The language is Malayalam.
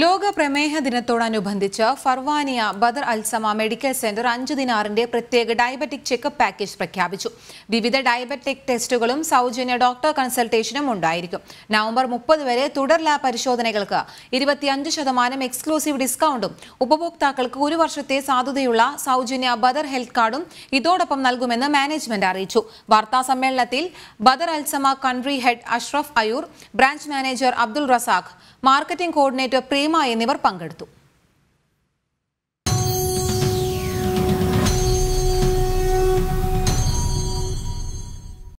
ലോക പ്രമേഹ ദിനത്തോടനുബന്ധിച്ച് Farwaniya Badr Al Samaa medical centre അഞ്ചു ദിനാറിന്റെ പ്രത്യേക ഡയബറ്റിക് ചെക്കപ്പ് പാക്കേജ് പ്രഖ്യാപിച്ചു വിവിധ ഡയബറ്റിക് ടെസ്റ്റുകളും സൗജന്യ ഡോക്ടർ കൺസൾട്ടേഷനും ഉണ്ടായിരിക്കും നവംബർ മുപ്പത് വരെ തുടർ ലാബ് പരിശോധനകൾക്ക് ഇരുപത്തിയഞ്ച് ശതമാനം എക്സ്ക്ലൂസീവ് ഡിസ്കൗണ്ടും ഉപഭോക്താക്കൾക്ക് ഒരു വർഷത്തെ സാധുതയുള്ള സൗജന്യ ബദർ ഹെൽത്ത് കാർഡും ഇതോടൊപ്പം നൽകുമെന്ന് മാനേജ്മെന്റ് അറിയിച്ചു വാർത്താ സമ്മേളനത്തിൽ Badr Al Samaa country head Ashraf Ayoor branch manager Abdul Razak marketing coordinator Priya Fathima എന്നിവർ പങ്കെടുത്തു